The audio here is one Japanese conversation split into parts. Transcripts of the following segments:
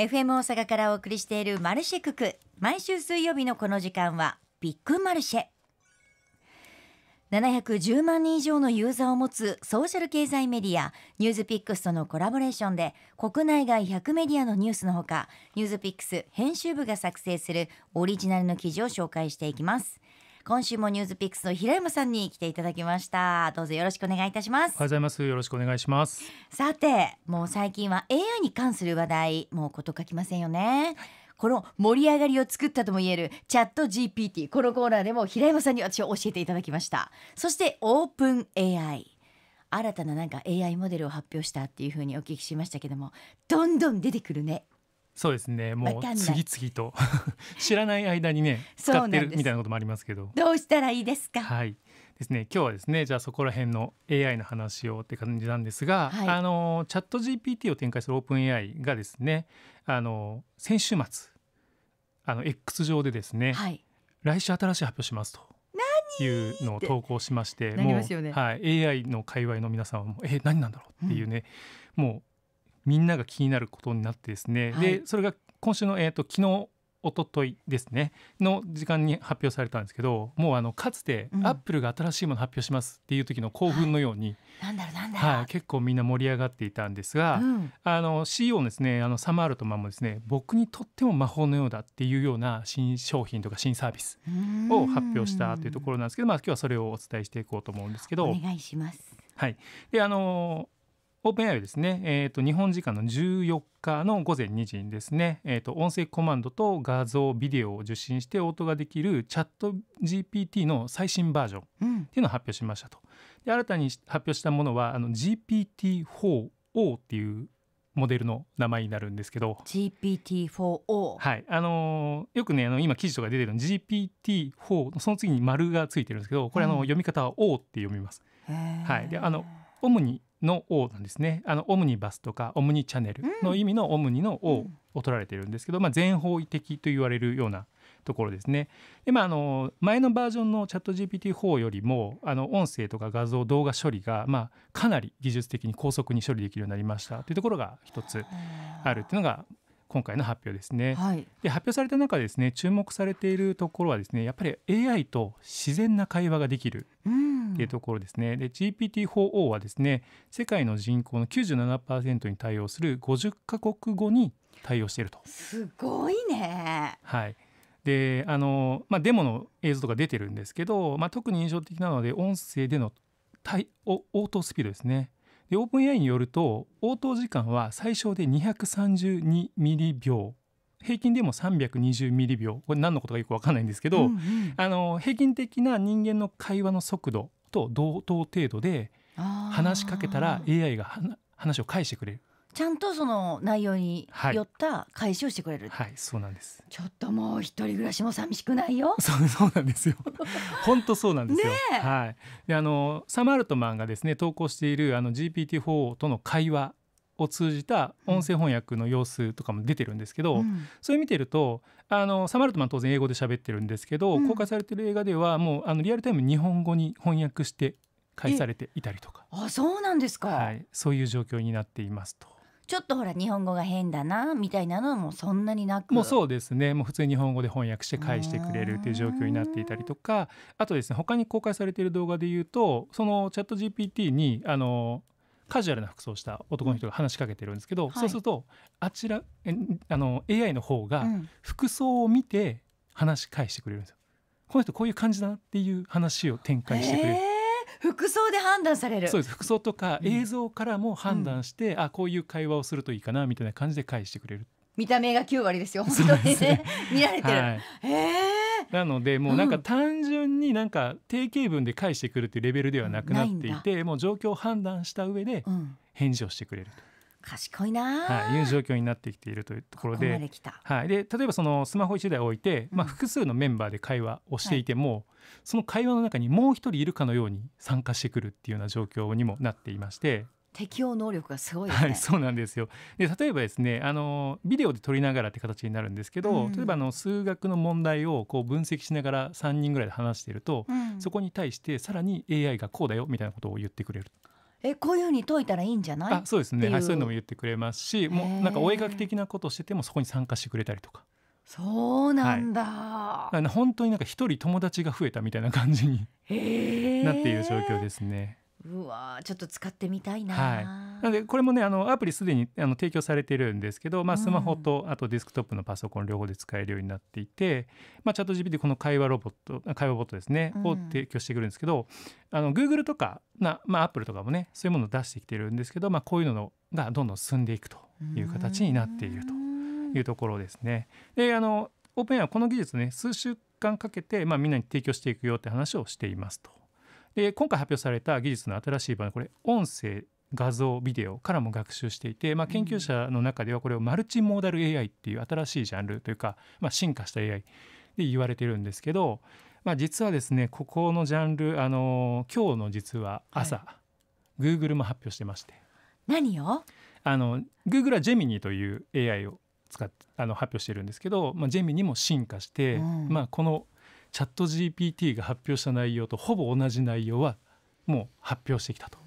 FM 大阪からお送りしているマルシェクク毎週水曜日のこの時間はビッグマルシェ710万人以上のユーザーを持つソーシャル経済メディアニュースピックスとのコラボレーションで国内外100メディアのニュースのほかニュースピックス編集部が作成するオリジナルの記事を紹介していきます今週もニュースピックスの平山さんに来ていただきましたどうぞよろしくお願いいたしますおはようございますよろしくお願いしますさてもう最近は AI に関する話題もうこと書きませんよね、この盛り上がりを作ったともいえるチャット GPT このコーナーでも平山さんに私は教えていただきましたそしてオープン AI 新たななんか AI モデルを発表したっていうふうにお聞きしましたけどもどんどん出てくるねそうですねもう次々と 知らない間にね使ってるみたいなこともありますけどどうしたらいいですかはいですね今日はですねじゃあそこら辺の AI の話をって感じなんですが、はい、あのチャット GPT を展開するオープン AI がですねあの先週末あの X 上でですね、はい、来週新しい発表しますと。いうのを投稿しましてもう、はい、AI の界隈の皆さんはもうえ何なんだろうっていうね、うん、もうみんなが気になることになってですね、はい、でそれが今週の、えーと、昨日一昨日ですねの時間に発表されたんですけどもうあのかつてアップルが新しいもの発表しますっていう時の興奮のように、うんはいは結構みんな盛り上がっていたんですが、うん、あの CEO のですねあのサマールトマンもですね僕にとっても魔法のようだっていうような新商品とか新サービスを発表したというところなんですけど、まあ、今日はそれをお伝えしていこうと思うんですけど。お願いしますはい、であのオープン AI ですね、えーと、日本時間の14日の午前2時にですね、えーと、音声コマンドと画像、ビデオを受信して応答ができるチャット GPT の最新バージョンっていうのを発表しましたと。で新たに発表したものはあの GPT-4O っていうモデルの名前になるんですけど GPT4O はいあのー、よくねあの今記事とか出てるの GPT4 その次に丸がついてるんですけどこれあの、うん、読み方は O って読みますはいであの主にの王なんですねあのオムニバスとかオムニチャンネルの意味のオムニの王を取られているんですけど、まあ、全方位的と言われるようなところですね。でまあ、あの前のバージョンのチャット GPT4 よりもあの音声とか画像動画処理が、まあ、かなり技術的に高速に処理できるようになりましたというところが一つあるというのが今回の発表ですね。はい、で発表された中でですね注目されているところはですねやっぱり AI と自然な会話ができる。うんっていうところですね。で GPT-4O はですね世界の人口の97%に対応する50カ国語に対応していると。すごいね。はい。であのまあ、デモの映像とか出てるんですけど、まあ、特に印象的なので音声での対応答スピードですねでオープン AI によると応答時間は最小で232ミリ秒平均でも320ミリ秒これ何のことかよく分かんないんですけど、うんうん、あの平均的な人間の会話の速度と同等程度で話しかけたら AI が話を返してくれる。ちゃんとその内容によった返しをしてくれる、はい、はい、そうなんですちょっともう一人暮らしも寂しくないよ そうそうなんですよ 本当そうなんですよ、はい、であのサマルトマンがですね投稿しているあの GPT-4 との会話を通じた音声翻訳の様子とかも出てるんですけど、うん、それ見てるとあのサマルトマン当然英語で喋ってるんですけど、うん、公開されてる映画ではもうあのリアルタイム日本語に翻訳して返されていたりとかあそうなんですか、はい、そういう状況になっていますと。ちょっとほら日本語が変だなみたいなのもそんなになくもうそうですねもう普通に日本語で翻訳して返してくれるっていう状況になっていたりとかあとですね他に公開されている動画で言うとそのチャット GPT にあのカジュアルな服装をした男の人が話しかけてるんですけど、はい、そうするとあちらあの AI の方が服装を見て話し返してくれるんですよ。この人こういう感じだなっていう話を展開してくれる。服装で判断されるそうです服装とか映像からも判断して、うん、あこういう会話をするといいかなみたいな感じで返してくれる見た目が九割ですよ本当にね、ね、見られてる、はい、えーなのでもうなんか単純になんか定型文で返してくるっていうレベルではなくなっていて、もう状況を判断した上で返事をしてくれると。賢いな、はい、いう状況になってきているというところではい、で例えばそのスマホ1台置いて、うん、まあ、複数のメンバーで会話をしていても、はい、その会話の中にもう1人いるかのように参加してくるっていうような状況にもなっていまして。適応能力がすごい、ね、はい、そうなんですよで例えばですねあのビデオで撮りながらって形になるんですけど、うん、例えばあの数学の問題をこう分析しながら3人ぐらいで話していると、うん、そこに対してさらに AI がこうだよみたいなことを言ってくれる。えこういうふうに解いたらいいんじゃないあそうですねはい、そういうのも言ってくれますしもうなんかお絵描き的なことをしててもそこに参加してくれたりとか。そうなんだ。はい、本当になんか一人友達が増えたみたいな感じになっている状況ですね。うわちょっと使ってみたいな、はい、なんでこれもねあのアプリすでにあの提供されてるんですけど、まあ、スマホと、あとデスクトップのパソコン両方で使えるようになっていて、うん、まあ、チャット GPT この会話ロボット会話ボットですね、を提供してくるんですけどあの Google とかな、まあ、Apple とかもねそういうものを出してきてるんですけど、まあ、こういうのがどんどん進んでいくという形になっているというところですね。であのオープン AI はこの技術ね数週間かけて、まあ、みんなに提供していくよって話をしていますと。で今回発表された技術の新しい版これ音声画像ビデオからも学習していて、まあ、研究者の中ではこれをマルチモーダル AI っていう新しいジャンルというか、まあ、進化した AI で言われてるんですけど、まあ、実はですねここのジャンルあの今日の実は朝、はい、Google も発表してまして何をあの Google はジェミニという AI を使ってあの発表してるんですけど、まあ、ジェミニも進化して、うん、まあ、この「チャット GPT が発表した内容とほぼ同じ内容はもう発表してきたと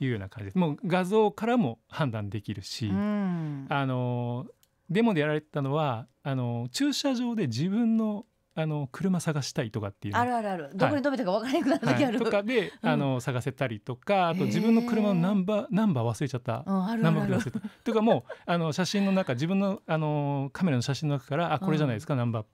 いうような感じですもう画像からも判断できるし、うん、あのデモでやられてたのはあの駐車場で自分のあの車探したいとかっていうあるあるあるどこに止めたか分からなくなる時ある、はいとかで、あの探せたりとかあと自分の車のナンバーナンバー忘れちゃった、ナンバー忘れたというかもうあの写真の中自分のあのカメラの写真の中からあこれじゃないですか、ナンバー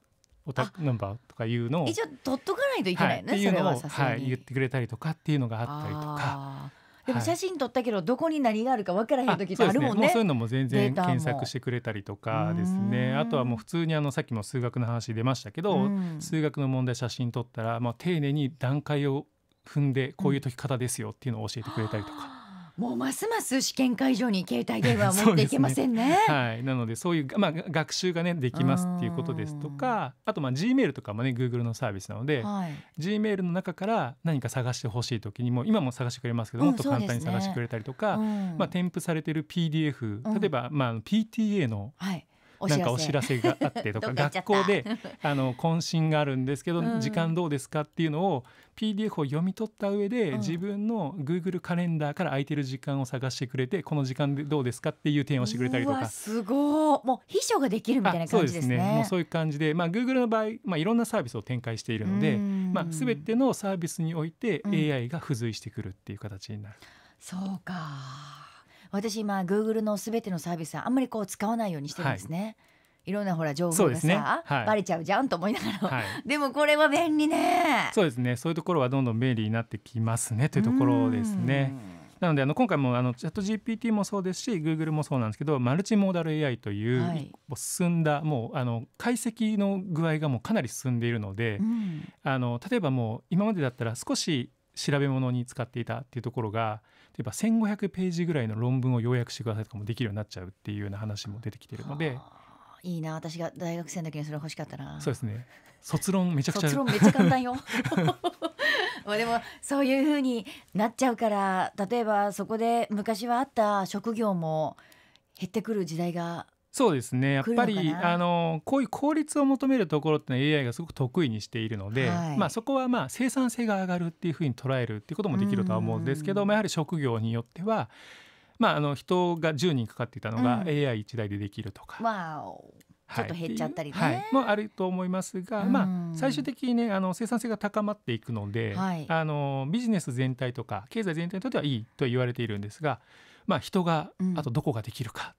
おたナンバーとかいうのを一応取っとかないといけないね、はい、それはさすがに、はい、言ってくれたりとかっていうのがあったりとか。でも写真撮ったけどどこに何があるか分からへん時ってあるもんね。そう、ね、いうのも全然検索してくれたりとかですね。あとはもう普通にあのさっきも数学の話出ましたけど、数学の問題写真撮ったらまあ丁寧に段階を踏んでこういう解き方ですよっていうのを教えてくれたりとか。もうますます試験会場に携帯電話を 持っていけませんね。ねはい、なのでそういう、まあ、学習が、ね、できますっていうことですとかあとまあ G メールとかもね Google のサービスなので、はい、G メールの中から何か探してほしい時にも今も探してくれますけど、うん、もっと簡単に探してくれたりとか、ねうん、まあ、添付されてる PDF 例えば、まあ、PTA の、はいなんかお知らせがあってとか 学校で あの懇親があるんですけど、うん、時間どうですかっていうのを PDF を読み取った上で、うん、自分の Google カレンダーから空いてる時間を探してくれてこの時間でどうですかっていう提案をしてくれたりとかすごいもう秘書ができるみたいな感じですね、ね、もうそういう感じで、まあ、Google の場合、まあ、いろんなサービスを展開しているので、まあ、全てのサービスにおいて AI が付随してくるっていう形になる。そうか私今グーグルのすべてのサービスはあんまりこう使わないようにしてるんですね。いろんなほら情報がさ、ねはい、バレちゃうじゃんと思いながら、はい、でもこれは便利ねそうですねそういうところはどんどん便利になってきますねというところですね。なのであの今回もあのチャット GPT もそうですし Google もそうなんですけどマルチモーダル AI という、進んだもうあの解析の具合がもうかなり進んでいるので、あの例えばもう今までだったら少し調べ物に使っていたっていうところが例えば1500ページぐらいの論文を要約してくださいとかもできるようになっちゃうっていうような話も出てきているので。いいな私が大学生の時にそれ欲しかったなそうですね卒論めちゃくちゃ卒論めっちゃ簡単よ でもそういうふうになっちゃうから例えばそこで昔はあった職業も減ってくる時代がそうですねやっぱりあのこういう効率を求めるところってのは AI がすごく得意にしているので、はい、まあ、そこはまあ生産性が上がるっていうふうに捉えるっていうこともできるとは思うんですけど、まあ、やはり職業によっては、まあ、あの人が10人かかっていたのが AI1 台でできるとか。うんちょっと減っちゃったりね、はいはい、もあると思いますが、まあ、最終的に、ね、あの生産性が高まっていくので、はい、あのビジネス全体とか経済全体にとってはいいと言われているんですが、まあ、人があとどこができるか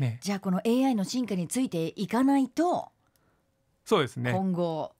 ね、じゃあこの AI の進化についていかないとそうですね今後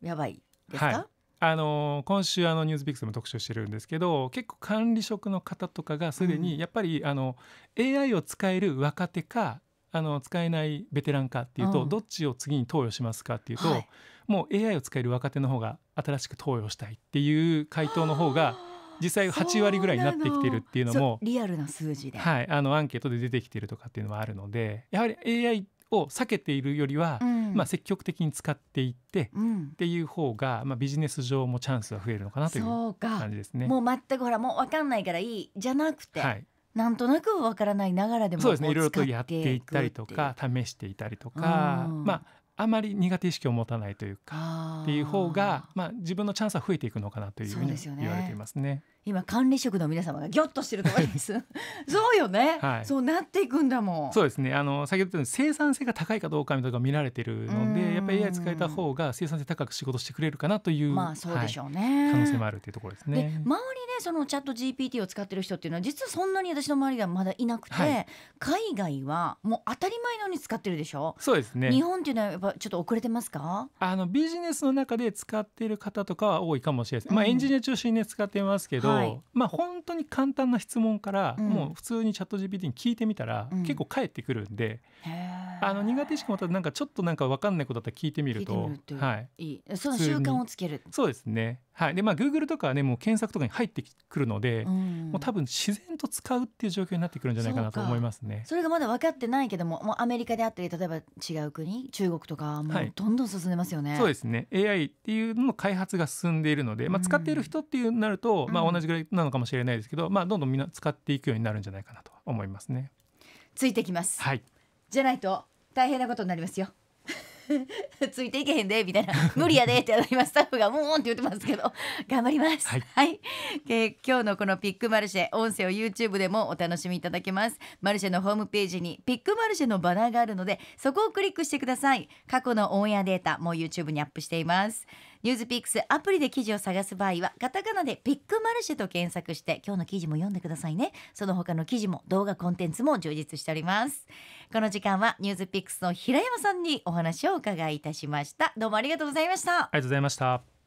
やばいですか、はい、あのー、今週あのニュースピックスも特集してるんですけど結構管理職の方とかがすでにやっぱり、あの AI を使える若手かあの使えないベテランかっていうと、どっちを次に投与しますかっていうと、もう AI を使える若手の方が新しく投与したいっていう回答の方が実際8割ぐらいになってきてるっていうのもリアルな数字で、はい、あのアンケートで出てきてるとかっていうのはあるのでやはり AI を避けているよりは、うん、まあ、積極的に使っていって、うん、っていう方が、まあ、ビジネス上もチャンスは増えるのかなという感じですね。もう全くほらもう分かんないからいいじゃなくて、はい、なんとなく分からないながらでもそうですねいろいろとやっていったりとか試していたりとか、まああまり苦手意識を持たないというかっていう方が、まあ、自分のチャンスは増えていくのかなというふうに言われていますね。今管理職の皆様がぎょっとしてると思います そうよね、はい、そうなっていくんだもんそうですねあの先ほど言った生産性が高いかどうかみたいな見られてるのでやっぱり AI 使えた方が生産性高く仕事してくれるかなというまあそうでしょうね、はい、可能性もあるというところですね周りねそのチャット GPT を使ってる人っていうのは実はそんなに私の周りではまだいなくて、はい、海外はもう当たり前のように使ってるでしょそうですね日本っていうのはやっぱちょっと遅れてますかあのビジネスの中で使っている方とかは多いかもしれないん、まあエンジニア中心に、ね、使ってますけどど、はい、まあ本当に簡単な質問から、もう普通にチャット GPT に聞いてみたら、結構返ってくるんで、あの苦手意識持ったなんかちょっとなんか分かんないことだったら聞いてみるとはい、いいその習慣をつけるそうですねはいでまあグーグルとかねもう検索とかに入ってくるので、うん、もう多分自然と使うっていう状況になってくるんじゃないかなと思いますねそれがまだ分かってないけどももうアメリカであったり例えば違う国中国とかもうどんどん進んでますよね、はい、そうですね AI っていうのの開発が進んでいるので、まあ、使っている人っていうなると、うん、まあ同じぐらいなのかもしれないですけど、まあどんどんみんな使っていくようになるんじゃないかなと思いますねついてきますはいじゃないと大変なことになりますよ ついていけへんでみたいな 無理やでって今スタッフがもーんって言ってますけど 頑張りますはい、はい、えー、今日のこのピックマルシェ音声を YouTube でもお楽しみいただけますマルシェのホームページにピックマルシェのバナーがあるのでそこをクリックしてください過去のオンエアデータも YouTube にアップしていますニュースピックスアプリで記事を探す場合はカタカナでピックマルシェと検索して今日の記事も読んでくださいねその他の記事も動画コンテンツも充実しておりますこの時間はニュースピックスの平山さんにお話を伺いいたしましたどうもありがとうございましたありがとうございました